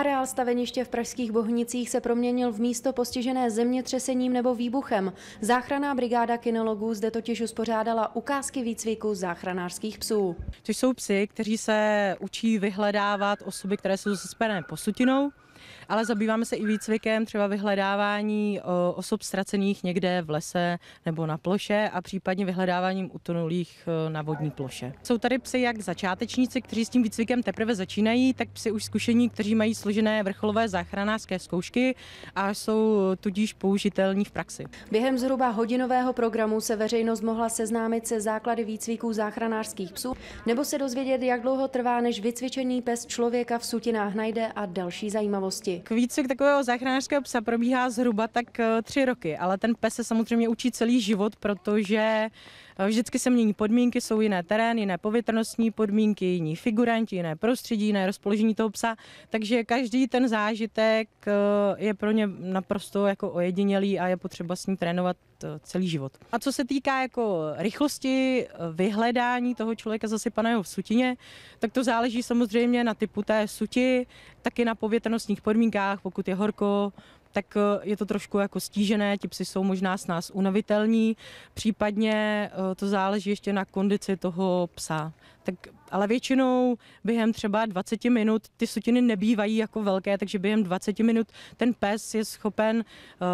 Areál staveniště v Pražských Bohnicích se proměnil v místo postižené zemětřesením nebo výbuchem. Záchranná brigáda kinologů zde totiž uspořádala ukázky výcviku záchranářských psů. To jsou psy, kteří se učí vyhledávat osoby, které jsou zespené posutinou ale zabýváme se i výcvikem, třeba vyhledávání osob ztracených někde v lese nebo na ploše a případně vyhledáváním utonulých na vodní ploše. Jsou tady psy jak začátečníci, kteří s tím výcvikem teprve začínají, tak psy už zkušení, kteří mají složené vrcholové záchranářské zkoušky a jsou tudíž použitelní v praxi. Během zhruba hodinového programu se veřejnost mohla seznámit se základy výcviků záchranářských psů nebo se dozvědět, jak dlouho trvá, než vycvičený pes člověka v sutinách najde a další zajímavosti minulosti. Výcvik takového záchranářského psa probíhá zhruba tak eh, tři roky, ale ten pes se samozřejmě učí celý život, protože Vždycky se mění podmínky, jsou jiné terén, jiné povětrnostní podmínky, jiní figuranti, jiné prostředí, jiné rozpoložení toho psa, takže každý ten zážitek eh, je pro ně naprosto jako ojedinělý a je potřeba s ním trénovat eh, celý život. A co se týká jako rychlosti eh, vyhledání toho člověka zasypaného v sutině, tak to záleží samozřejmě na typu té suti, taky na povětrnostních podmínkách, pokud je horko, tak eh, je to trošku jako stížené, ti psi jsou možná s nás unavitelní, případně eh, to záleží ještě na kondici toho psa. Tak ale většinou během třeba 20 minut ty sutiny nebývají jako velké, takže během 20 minut ten pes je schopen uh,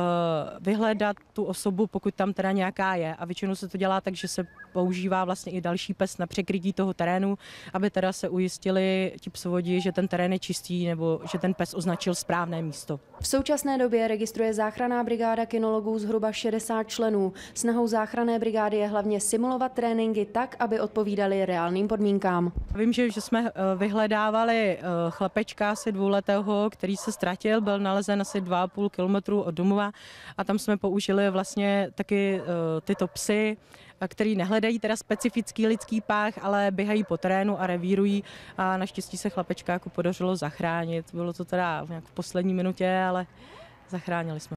vyhledat tu osobu, pokud tam teda nějaká je. A většinou se to dělá tak, že se používá vlastně i další pes na překrytí toho terénu, aby teda se ujistili ti psovodi, že ten terén je čistý nebo že ten pes označil správné místo. V současné době registruje záchranná brigáda kinologů zhruba 60 členů. Snahou záchranné brigády je hlavně simulovat tréninky tak, aby odpovídaly reálným podmínkám. Vím, že, že jsme eh, vyhledávali eh, chlapečka asi dvouletého, který se ztratil, byl nalezen asi 2,5 kilometru od domova a tam jsme použili vlastně taky eh, tyto psy, který nehledají teda specifický lidský pách, ale běhají po terénu a revírují a naštěstí se chlapečka jako podařilo zachránit. Bylo to teda v poslední minutě, ale zachránili jsme.